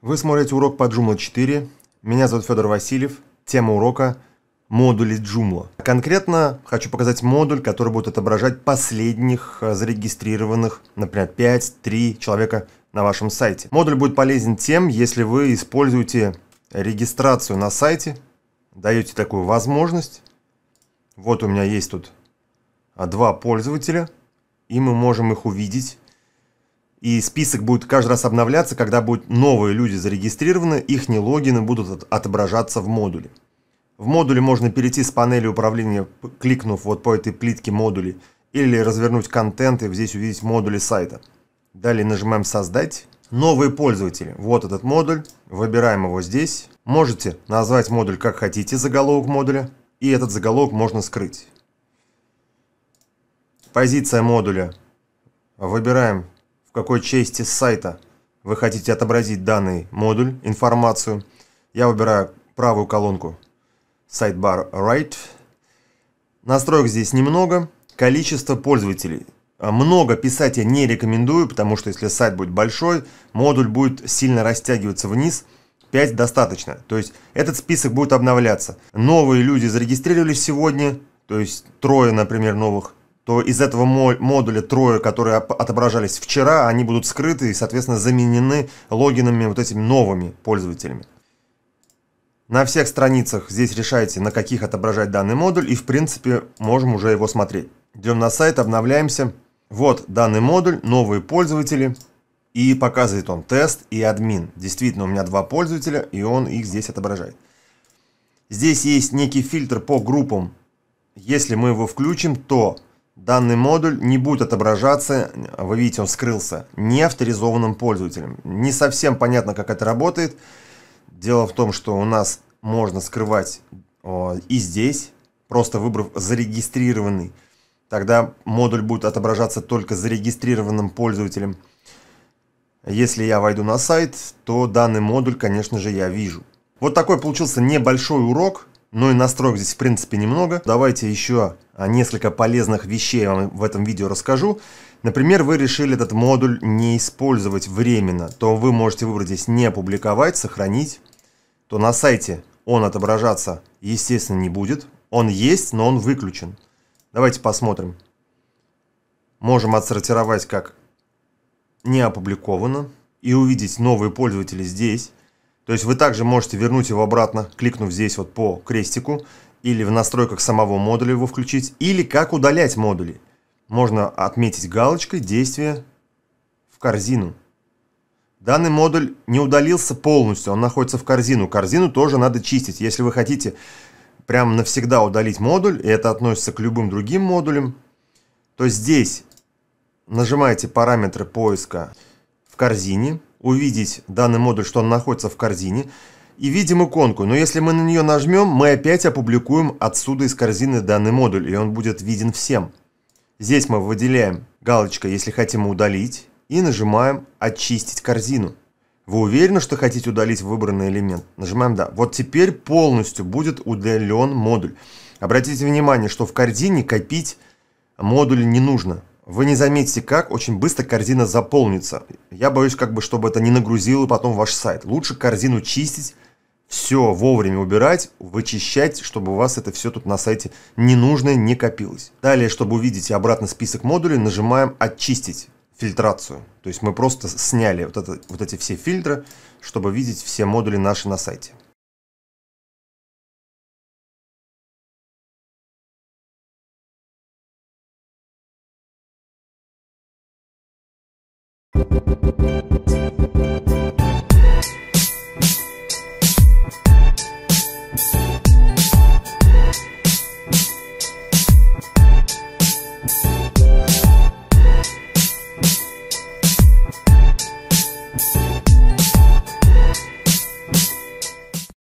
Вы смотрите урок по Joomla 4. Меня зовут Федор Васильев. Тема урока – модули Joomla. Конкретно хочу показать модуль, который будет отображать последних э, зарегистрированных, например, 5-3 человека на вашем сайте. Модуль будет полезен тем, если вы используете регистрацию на сайте, даете такую возможность. Вот у меня есть тут а, два пользователя, и мы можем их увидеть и список будет каждый раз обновляться, когда будут новые люди зарегистрированы, их логины будут отображаться в модуле. В модуле можно перейти с панели управления, кликнув вот по этой плитке модули, или развернуть контент и здесь увидеть модули сайта. Далее нажимаем «Создать». Новые пользователи. Вот этот модуль. Выбираем его здесь. Можете назвать модуль как хотите, заголовок модуля. И этот заголовок можно скрыть. Позиция модуля. Выбираем какой части сайта вы хотите отобразить данный модуль, информацию. Я выбираю правую колонку Sidebar Right. Настроек здесь немного. Количество пользователей. А много писать я не рекомендую, потому что если сайт будет большой, модуль будет сильно растягиваться вниз. 5 достаточно. То есть этот список будет обновляться. Новые люди зарегистрировались сегодня, то есть трое, например, новых то из этого модуля трое, которые отображались вчера, они будут скрыты и, соответственно, заменены логинами вот этими новыми пользователями. На всех страницах здесь решаете, на каких отображать данный модуль, и, в принципе, можем уже его смотреть. Идем на сайт, обновляемся. Вот данный модуль, новые пользователи, и показывает он тест и админ. Действительно, у меня два пользователя, и он их здесь отображает. Здесь есть некий фильтр по группам. Если мы его включим, то Данный модуль не будет отображаться, вы видите, он скрылся, неавторизованным пользователем. Не совсем понятно, как это работает. Дело в том, что у нас можно скрывать и здесь, просто выбрав зарегистрированный. Тогда модуль будет отображаться только зарегистрированным пользователем. Если я войду на сайт, то данный модуль, конечно же, я вижу. Вот такой получился небольшой урок. Ну и настроек здесь в принципе немного. Давайте еще а, несколько полезных вещей вам в этом видео расскажу. Например, вы решили этот модуль не использовать временно, то вы можете выбрать здесь «Не опубликовать», «Сохранить», то на сайте он отображаться, естественно, не будет. Он есть, но он выключен. Давайте посмотрим. Можем отсортировать как «Не опубликовано» и увидеть новые пользователи здесь. То есть вы также можете вернуть его обратно, кликнув здесь вот по крестику, или в настройках самого модуля его включить, или как удалять модули. Можно отметить галочкой «Действие в корзину». Данный модуль не удалился полностью, он находится в корзину. Корзину тоже надо чистить. Если вы хотите прям навсегда удалить модуль, и это относится к любым другим модулям, то здесь нажимаете параметры поиска в корзине – увидеть данный модуль, что он находится в корзине, и видим иконку, но если мы на нее нажмем, мы опять опубликуем отсюда из корзины данный модуль, и он будет виден всем. Здесь мы выделяем галочкой, если хотим удалить, и нажимаем «Очистить корзину». Вы уверены, что хотите удалить выбранный элемент? Нажимаем «Да». Вот теперь полностью будет удален модуль. Обратите внимание, что в корзине копить модуль не нужно вы не заметите, как очень быстро корзина заполнится. Я боюсь, как бы, чтобы это не нагрузило потом ваш сайт. Лучше корзину чистить, все вовремя убирать, вычищать, чтобы у вас это все тут на сайте ненужное не копилось. Далее, чтобы увидеть обратно список модулей, нажимаем «Очистить» фильтрацию. То есть мы просто сняли вот, это, вот эти все фильтры, чтобы видеть все модули наши на сайте. you